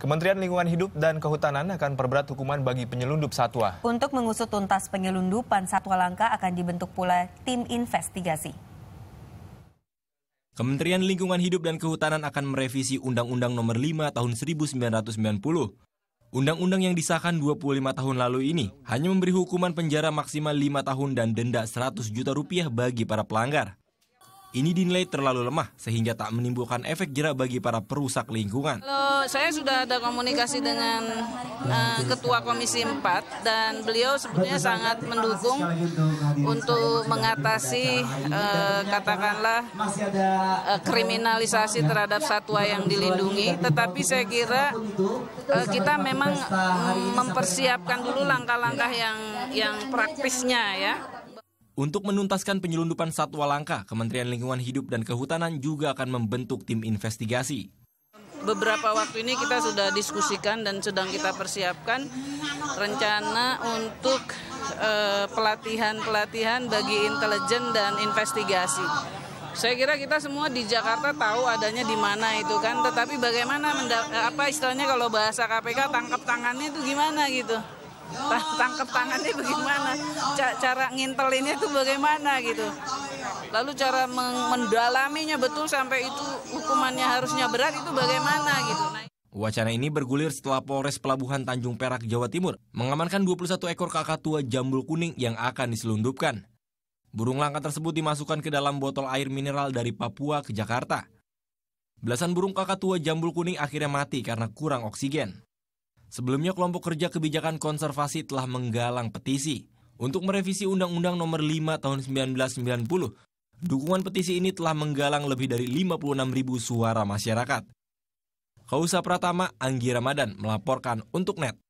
Kementerian Lingkungan Hidup dan Kehutanan akan perberat hukuman bagi penyelundup satwa. Untuk mengusut tuntas penyelundupan satwa langka akan dibentuk pula tim investigasi. Kementerian Lingkungan Hidup dan Kehutanan akan merevisi Undang-Undang Nomor 5 Tahun 1990. Undang-undang yang disahkan 25 tahun lalu ini hanya memberi hukuman penjara maksimal 5 tahun dan denda 100 juta rupiah bagi para pelanggar ini dinilai terlalu lemah sehingga tak menimbulkan efek jerak bagi para perusak lingkungan. Halo, saya sudah ada komunikasi dengan uh, Ketua Komisi 4 dan beliau sebetulnya sangat mendukung untuk mengatasi uh, katakanlah uh, kriminalisasi terhadap satwa yang dilindungi. Tetapi saya kira uh, kita memang mm, mempersiapkan dulu langkah-langkah yang yang praktisnya ya untuk menuntaskan penyelundupan satwa langka, Kementerian Lingkungan Hidup dan Kehutanan juga akan membentuk tim investigasi. Beberapa waktu ini kita sudah diskusikan dan sedang kita persiapkan rencana untuk eh, pelatihan-pelatihan bagi intelijen dan investigasi. Saya kira kita semua di Jakarta tahu adanya di mana itu kan, tetapi bagaimana apa istilahnya kalau bahasa KPK tangkap tangannya itu gimana gitu tangkap tangannya bagaimana Ca cara ngintelinnya itu bagaimana gitu lalu cara mendalaminya betul sampai itu hukumannya harusnya berat itu bagaimana gitu nah, Wacana ini bergulir setelah Polres Pelabuhan Tanjung Perak, Jawa Timur mengamankan 21 ekor kakatua jambul kuning yang akan diselundupkan. Burung langka tersebut dimasukkan ke dalam botol air mineral dari Papua ke Jakarta. Belasan burung kakatua jambul kuning akhirnya mati karena kurang oksigen. Sebelumnya kelompok kerja kebijakan konservasi telah menggalang petisi untuk merevisi Undang-Undang Nomor 5 Tahun 1990. Dukungan petisi ini telah menggalang lebih dari 56 ribu suara masyarakat. Kausa Pratama, Anggi Ramadan melaporkan untuk NET.